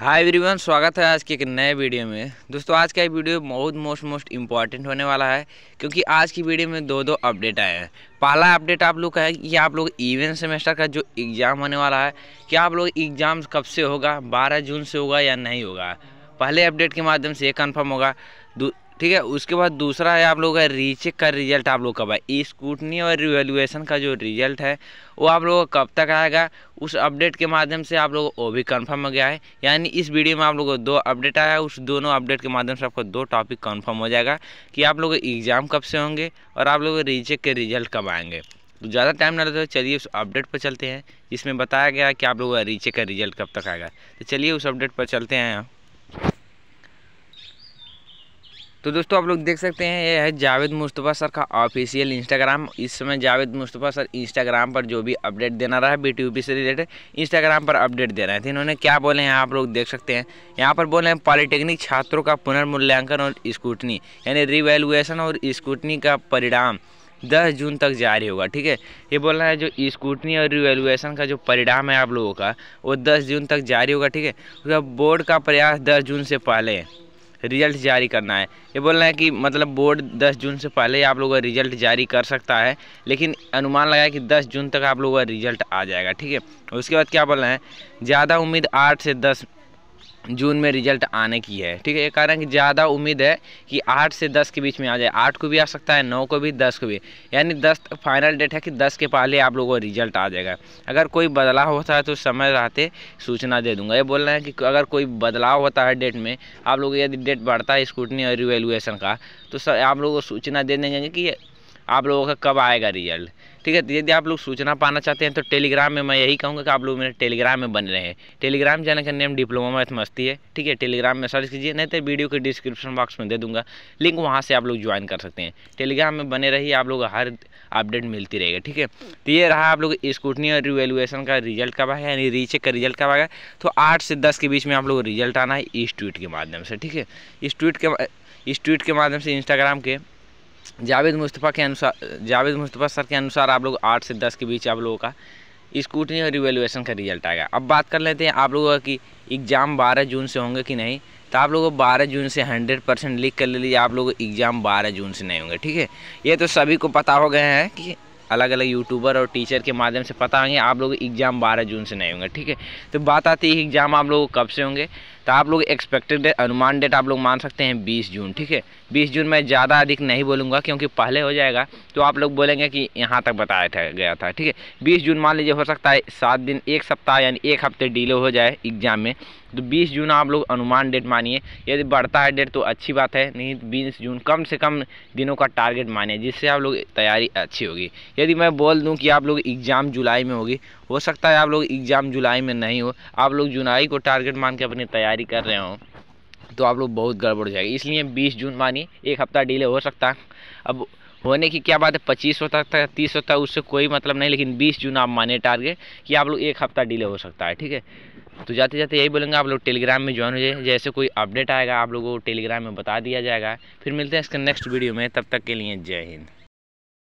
hi everyone स्वागत है आज के एक नए वीडियो में दोस्तों आज का ये वीडियो बहुत मोस्ट मोस्ट इम्पॉर्टेंट होने वाला है क्योंकि आज की वीडियो में दो दो अपडेट आए हैं पहला अपडेट आप लोग का है कि आप लोग इवेंट सेमेस्टर का जो एग्ज़ाम होने वाला है कि आप लोग एग्ज़ाम कब से होगा बारह जून से होगा या नहीं होगा पहले अपडेट के माध्यम से ये कन्फर्म होगा ठीक है उसके बाद दूसरा है आप लोग का रीचेक का रिजल्ट आप लोग कब आए स्कूटनी और रिवेल्युएसन का जो रिजल्ट है वो आप लोगों का कब तक आएगा उस अपडेट के माध्यम से आप लोगों को वो भी कंफर्म हो गया है यानी इस वीडियो में आप लोगों को दो अपडेट आया है उस दोनों अपडेट के माध्यम से आपको दो टॉपिक कन्फर्म हो जाएगा कि आप लोग एग्ज़ाम कब से होंगे और आप लोग रीचेक के रिजल्ट कब आएंगे तो ज़्यादा टाइम ना लगता चलिए उस अपडेट पर चलते हैं जिसमें बताया गया कि आप लोगों का रीचेक का रिजल्ट कब तक आएगा तो चलिए उस अपडेट पर चलते हैं तो दोस्तों आप लोग देख सकते हैं ये है जावेद मुस्तफ़ा सर का ऑफिशियल इंस्टाग्राम इस समय जावेद मुस्तफ़ा सर इंस्टाग्राम पर जो भी अपडेट देना रहा है बी से रिलेटेड इंस्टाग्राम पर अपडेट दे रहे थे तो इन्होंने क्या बोले हैं आप लोग देख सकते हैं यहाँ पर बोले हैं पॉलिटेक्निक छात्रों का पुनर्मूल्यांकन और स्कूटनी यानी रिवेलुएसन और स्कूटनी का परिणाम दस जून तक जारी होगा ठीक है ये बोलना है जो स्कूटनी और रिवेलुएसन का जो परिणाम है आप लोगों का वो दस जून तक जारी होगा ठीक है उसका बोर्ड का प्रयास दस जून से पहले है रिजल्ट जारी करना है ये बोलना है कि मतलब बोर्ड 10 जून से पहले ही आप लोगों का रिजल्ट जारी कर सकता है लेकिन अनुमान लगाया कि 10 जून तक आप लोगों का रिजल्ट आ जाएगा ठीक है उसके बाद क्या बोलना है ज़्यादा उम्मीद आठ से दस जून में रिजल्ट आने की है ठीक है ये कारण कि ज़्यादा उम्मीद है कि आठ से दस के बीच में आ जाए आठ को भी आ सकता है नौ को भी दस को भी यानी दस फाइनल डेट है कि दस के पहले आप लोगों का रिजल्ट आ जाएगा अगर कोई बदलाव होता है तो समय रहते सूचना दे दूंगा ये बोल रहे हैं कि अगर कोई बदलाव होता है डेट में आप लोग यदि डेट बढ़ता है स्कूटनी और रिवेलुएसन का तो सर आप लोगों को सूचना दे देंगे कि आप लोगों का कब आएगा रिजल्ट ठीक है यदि आप लोग सूचना पाना चाहते हैं तो टेलीग्राम में मैं यही कहूँगा कि आप लोग मेरे टेलीग्राम में बन रहे हैं टेलीग्राम चैनल का नेम डिप्लोमा मैथ मस्ती है ठीक है टेलीग्राम में सर्च कीजिए नहीं तो वीडियो के डिस्क्रिप्शन बॉक्स में दे दूँगा लिंक वहाँ से आप लोग ज्वाइन कर सकते हैं टेलीग्राम में बने रहिए आप लोग हर अपडेट मिलती रहेगी ठीक है तो ये रहा आप लोग स्कूटनी और रिवेलुएसन का रिजल्ट कब आया यानी रीचेक का रिजल्ट कब आएगा तो आठ से दस के बीच में आप लोग रिजल्ट आना है इस ट्वीट के माध्यम से ठीक है इस ट्वीट के इस ट्वीट के माध्यम से इंस्टाग्राम के जावेद मुस्तफ़ा के अनुसार जावेद मुस्तफ़ा सर के अनुसार आप लोग आठ से दस के बीच आप लोगों का स्कूटनी और रिवेलुएसन का रिजल्ट आएगा अब बात कर लेते हैं आप लोगों की एग्ज़ाम बारह जून से होंगे कि नहीं तो आप लोगों को बारह जून से हंड्रेड परसेंट लिख कर ले लीजिए आप लोगों एग्ज़ाम बारह जून से नहीं होंगे ठीक है ये तो सभी को पता हो गए हैं कि अलग अलग यूट्यूबर और टीचर के माध्यम से पता होंगे आप लोग एग्ज़ाम बारह जून से नहीं होंगे ठीक है तो बात आती है एग्ज़ाम आप लोग कब से होंगे तो आप लोग एक्सपेक्टेड अनुमान डेट आप लोग मान सकते हैं बीस जून ठीक है बीस जून मैं ज़्यादा अधिक नहीं बोलूँगा क्योंकि पहले हो जाएगा तो आप लोग बोलेंगे कि यहाँ तक बताया था गया था ठीक है बीस जून मान लीजिए हो सकता है सात दिन एक सप्ताह यानी एक हफ्ते डिले हो जाए एग्ज़ाम में तो 20 जून आप लोग अनुमान डेट मानिए यदि बढ़ता है डेट तो अच्छी बात है नहीं तो बीस जून कम से कम दिनों का टारगेट मानिए जिससे आप लोग तैयारी अच्छी होगी यदि मैं बोल दूँ कि आप लोग एग्ज़ाम जुलाई में होगी हो सकता है आप लोग एग्ज़ाम जुलाई में नहीं हो आप लोग जुलाई को टारगेट मान के अपनी तैयारी कर रहे हो तो आप लोग बहुत गड़बड़ जाएगी इसलिए बीस जून मानिए एक हफ़्ता डिले हो सकता है अब होने की क्या बात है पच्चीस होता था तीस होता है उससे कोई मतलब नहीं लेकिन बीस जून आप माने टारगेट कि आप लोग एक हफ़्ता डिले हो सकता है ठीक है तो जाते जाते यही बोलेंगे आप लोग टेलीग्राम में ज्वाइन हो जाए जैसे कोई अपडेट आएगा आप लोगों को टेलीग्राम में बता दिया जाएगा फिर मिलते हैं इसके नेक्स्ट वीडियो में तब तक के लिए जय हिंद